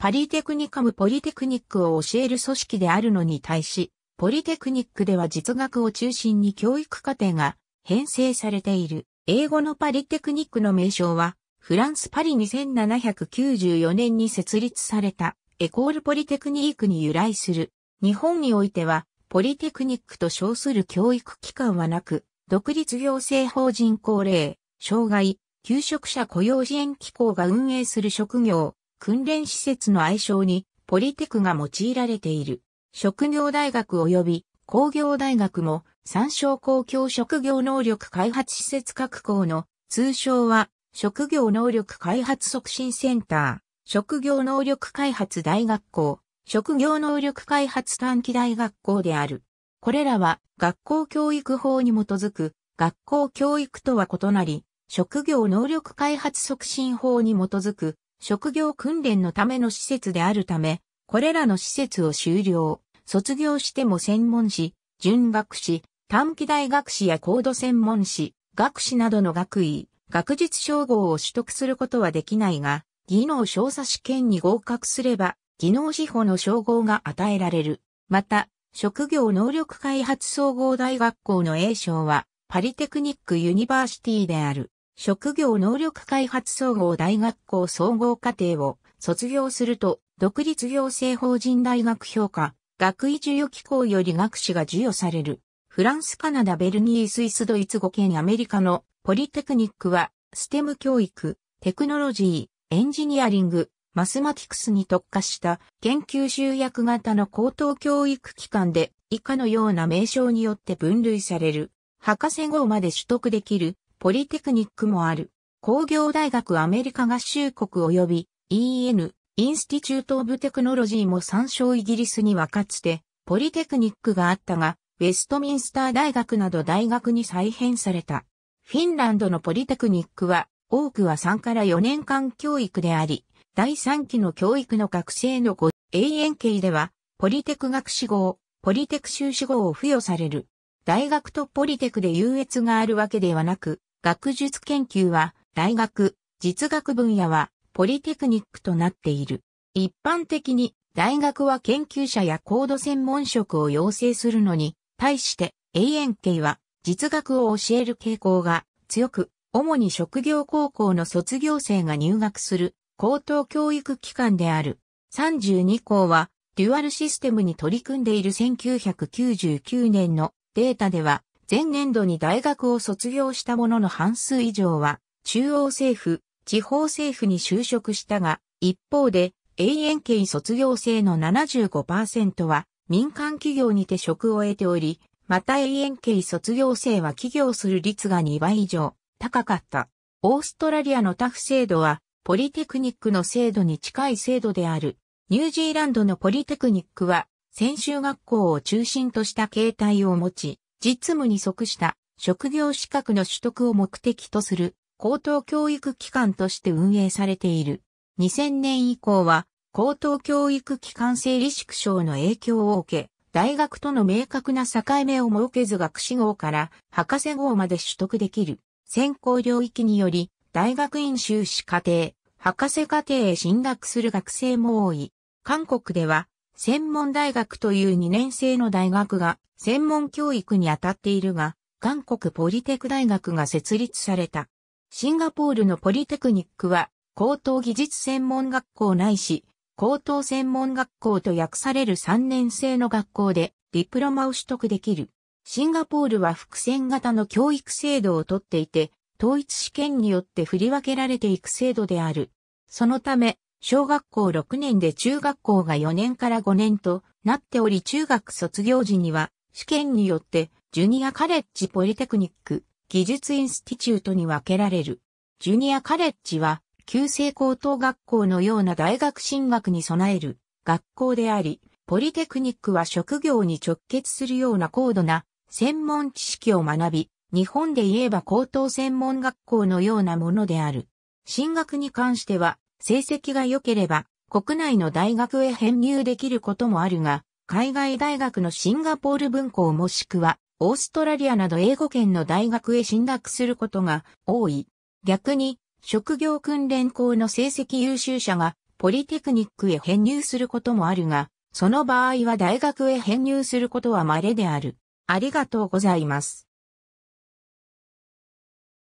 パリテクニカムポリテクニックを教える組織であるのに対し、ポリテクニックでは実学を中心に教育課程が編成されている。英語のパリテクニックの名称は、フランスパリ2794年に設立されたエコールポリテクニークに由来する。日本においては、ポリテクニックと称する教育機関はなく、独立行政法人高齢、障害、求職者雇用支援機構が運営する職業、訓練施設の愛称にポリテクが用いられている。職業大学及び工業大学も参照公共職業能力開発施設各校の通称は職業能力開発促進センター、職業能力開発大学校、職業能力開発短期大学校である。これらは学校教育法に基づく学校教育とは異なり、職業能力開発促進法に基づく職業訓練のための施設であるため、これらの施設を修了、卒業しても専門士、準学士、短期大学士や高度専門士、学士などの学位、学術称号を取得することはできないが、技能調査試験に合格すれば、技能志法の称号が与えられる。また、職業能力開発総合大学校の栄称は、パリテクニックユニバーシティである。職業能力開発総合大学校総合課程を卒業すると、独立行政法人大学評価、学位授与機構より学士が授与される。フランス、カナダ、ベルギー、スイス、ドイツ語圏アメリカのポリテクニックは、ステム教育、テクノロジー、エンジニアリング、マスマティクスに特化した研究集約型の高等教育機関で以下のような名称によって分類される。博士号まで取得できるポリテクニックもある。工業大学アメリカ合衆国及び EN、インスティチュート・オブ・テクノロジーも参照イギリスにはかつて、ポリテクニックがあったが、ウェストミンスター大学など大学に再編された。フィンランドのポリテクニックは、多くは3から4年間教育であり、第3期の教育の学生の5、永遠系では、ポリテク学士号、ポリテク修士号を付与される。大学とポリテクで優越があるわけではなく、学術研究は大学、実学分野はポリテクニックとなっている。一般的に大学は研究者や高度専門職を養成するのに、対して永遠系は実学を教える傾向が強く、主に職業高校の卒業生が入学する高等教育機関である。32校はデュアルシステムに取り組んでいる1999年のデータでは前年度に大学を卒業した者の半数以上は、中央政府、地方政府に就職したが、一方で、永遠権卒業生の75%は、民間企業にて職を得ており、また永遠権卒業生は起業する率が2倍以上、高かった。オーストラリアのタフ制度は、ポリテクニックの制度に近い制度である。ニュージーランドのポリテクニックは、専修学校を中心とした形態を持ち、実務に即した職業資格の取得を目的とする高等教育機関として運営されている。2000年以降は高等教育機関整理縮小の影響を受け、大学との明確な境目を設けず学士号から博士号まで取得できる。専攻領域により、大学院修士課程、博士課程へ進学する学生も多い。韓国では、専門大学という2年生の大学が専門教育に当たっているが、韓国ポリテク大学が設立された。シンガポールのポリテクニックは、高等技術専門学校ないし、高等専門学校と訳される3年生の学校で、ディプロマを取得できる。シンガポールは伏線型の教育制度をとっていて、統一試験によって振り分けられていく制度である。そのため、小学校6年で中学校が4年から5年となっており中学卒業時には試験によって、ジュニアカレッジポリテクニック、技術インスティチュートに分けられる。ジュニアカレッジは、旧制高等学校のような大学進学に備える学校であり、ポリテクニックは職業に直結するような高度な専門知識を学び、日本で言えば高等専門学校のようなものである。進学に関しては、成績が良ければ、国内の大学へ編入できることもあるが、海外大学のシンガポール文校もしくは、オーストラリアなど英語圏の大学へ進学することが多い。逆に、職業訓練校の成績優秀者がポリテクニックへ編入することもあるが、その場合は大学へ編入することは稀である。ありがとうございます。